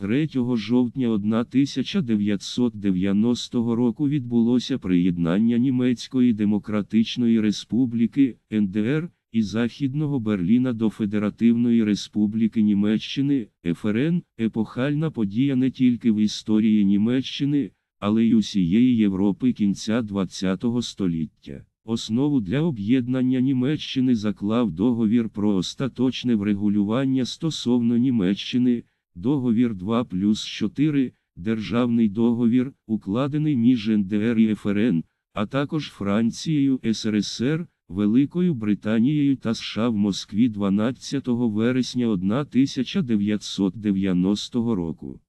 3 жовтня 1990 року відбулося приєднання Німецької Демократичної Республіки НДР і Західного Берліна до Федеративної Республіки Німеччини ФРН епохальна подія не тільки в історії Німеччини, але й усієї Європи кінця ХХ століття. Основу для об'єднання Німеччини заклав договір про остаточне врегулювання стосовно Німеччини. Договір 2 плюс 4 державний договір, укладений між НДР і ФРН, а також Францією, СРСР, Великою Британією та США в Москві 12 вересня 1990 року.